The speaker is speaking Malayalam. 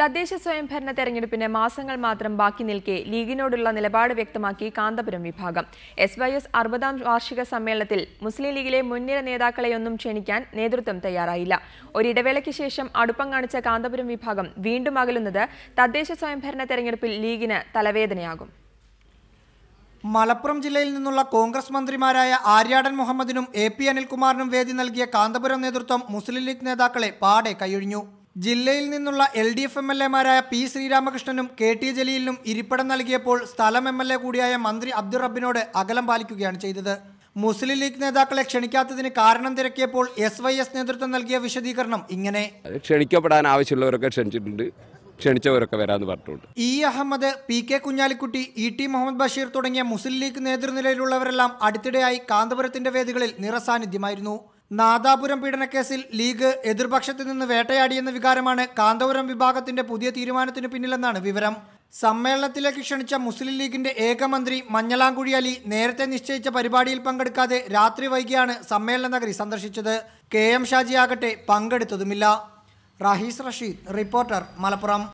തദ്ദേശ സ്വയംഭരണ തെരഞ്ഞെടുപ്പിന് മാസങ്ങൾ മാത്രം ബാക്കി നിൽക്കെ ലീഗിനോടുള്ള നിലപാട് വ്യക്തമാക്കി കാന്തപുരം വിഭാഗം എസ് വൈ എസ് അറുപതാം വാർഷിക സമ്മേളനത്തിൽ മുസ്ലിം ലീഗിലെ മുൻനിര നേതാക്കളെയൊന്നും ക്ഷണിക്കാൻ നേതൃത്വം തയ്യാറായില്ല ഒരിടവേളയ്ക്ക് ശേഷം അടുപ്പം കാണിച്ച കാന്തപുരം വിഭാഗം വീണ്ടും അകലുന്നത് തദ്ദേശ സ്വയംഭരണ തെരഞ്ഞെടുപ്പിൽ ലീഗിന് തലവേദനയാകും മലപ്പുറം ജില്ലയിൽ നിന്നുള്ള കോൺഗ്രസ് മന്ത്രിമാരായ ആര്യാടൻ മുഹമ്മദിനും എ പി അനിൽകുമാറിനും വേദി നൽകിയ കാന്തപുരം നേതൃത്വം മുസ്ലിം ലീഗ് നേതാക്കളെ പാടെ കൈയൊഴിഞ്ഞു ജില്ലയിൽ നിന്നുള്ള L D F M L എമാരായ പി ശ്രീരാമകൃഷ്ണനും കെ ടി ജലീലിനും ഇരിപ്പിടം നൽകിയപ്പോൾ സ്ഥലം എം എൽ എ കൂടിയായ മന്ത്രി അബ്ദുറബിനോട് അകലം പാലിക്കുകയാണ് ചെയ്തത് മുസ്ലിം ലീഗ് നേതാക്കളെ ക്ഷണിക്കാത്തതിന് കാരണം തിരക്കിയപ്പോൾ എസ് വൈ എസ് നേതൃത്വം നൽകിയ വിശദീകരണം ഇങ്ങനെ ക്ഷണിക്കപ്പെടാൻ ആവശ്യമുള്ളവരൊക്കെ ക്ഷണിച്ചിട്ടുണ്ട് ക്ഷണിച്ചവരൊക്കെ വരാമെന്ന് പറഞ്ഞിട്ടുണ്ട് E Ahamed P K Kunhalikutty E T Muhammed Basheer തുടങ്ങിയ മുസ്ലിം ലീഗ് നേതൃനിലയിലുള്ളവരെല്ലാം അടുത്തിടെയായി കാന്തപുരത്തിന്റെ വേദികളിൽ നിറസാന്നിധ്യമായിരുന്നു നാദാപുരം പീഡനക്കേസിൽ ലീഗ് എതിർപക്ഷത്തിൽ നിന്ന് വേട്ടയാടിയെന്ന വികാരമാണ് കാന്തപുരം വിഭാഗത്തിന്റെ പുതിയ തീരുമാനത്തിന് പിന്നിലെന്നാണ് വിവരം സമ്മേളനത്തിലേക്ക് ക്ഷണിച്ച മുസ്ലിം ലീഗിന്റെ ഏകമന്ത്രി മഞ്ഞളാംകുഴി അലി നേരത്തെ നിശ്ചയിച്ച പരിപാടിയിൽ പങ്കെടുക്കാതെ രാത്രി വൈകിയാണ് സമ്മേളന നഗരി സന്ദർശിച്ചത് കെ എം ഷാജി പങ്കെടുത്തതുമില്ല റഹീസ് റഷീദ് റിപ്പോർട്ടർ മലപ്പുറം